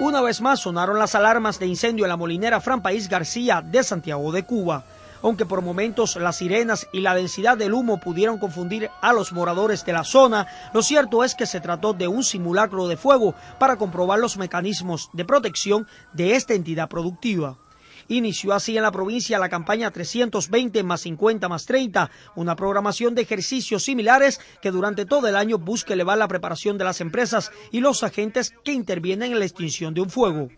Una vez más sonaron las alarmas de incendio en la molinera Fran País García de Santiago de Cuba, aunque por momentos las sirenas y la densidad del humo pudieron confundir a los moradores de la zona, lo cierto es que se trató de un simulacro de fuego para comprobar los mecanismos de protección de esta entidad productiva inició así en la provincia la campaña 320 más 50 más 30, una programación de ejercicios similares que durante todo el año busca elevar la preparación de las empresas y los agentes que intervienen en la extinción de un fuego.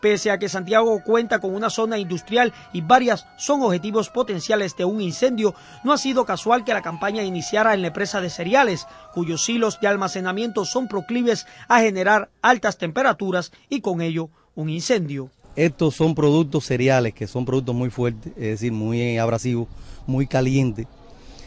Pese a que Santiago cuenta con una zona industrial y varias son objetivos potenciales de un incendio, no ha sido casual que la campaña iniciara en la empresa de cereales, cuyos hilos de almacenamiento son proclives a generar altas temperaturas y con ello un incendio. Estos son productos cereales, que son productos muy fuertes, es decir, muy abrasivos, muy calientes.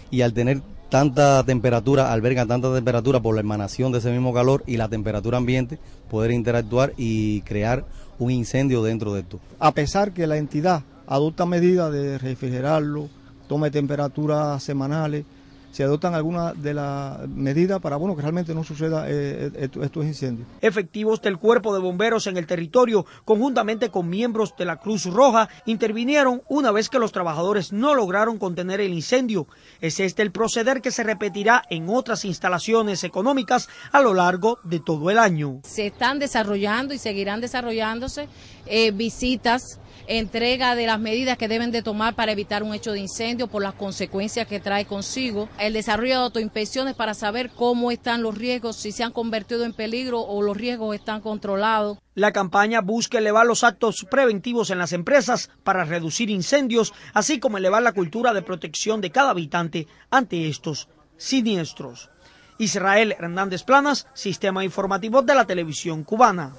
Y al tener tanta temperatura, albergan tanta temperatura por la emanación de ese mismo calor y la temperatura ambiente, poder interactuar y crear un incendio dentro de esto. A pesar que la entidad adopta medidas de refrigerarlo, tome temperaturas semanales, se adoptan alguna de las medidas para bueno, que realmente no suceda eh, eh, estos incendios. Efectivos del cuerpo de bomberos en el territorio, conjuntamente con miembros de la Cruz Roja, intervinieron una vez que los trabajadores no lograron contener el incendio. Es este el proceder que se repetirá en otras instalaciones económicas a lo largo de todo el año. Se están desarrollando y seguirán desarrollándose eh, visitas entrega de las medidas que deben de tomar para evitar un hecho de incendio por las consecuencias que trae consigo el desarrollo de autoinfecciones para saber cómo están los riesgos, si se han convertido en peligro o los riesgos están controlados. La campaña busca elevar los actos preventivos en las empresas para reducir incendios, así como elevar la cultura de protección de cada habitante ante estos siniestros. Israel Hernández Planas, Sistema Informativo de la Televisión Cubana.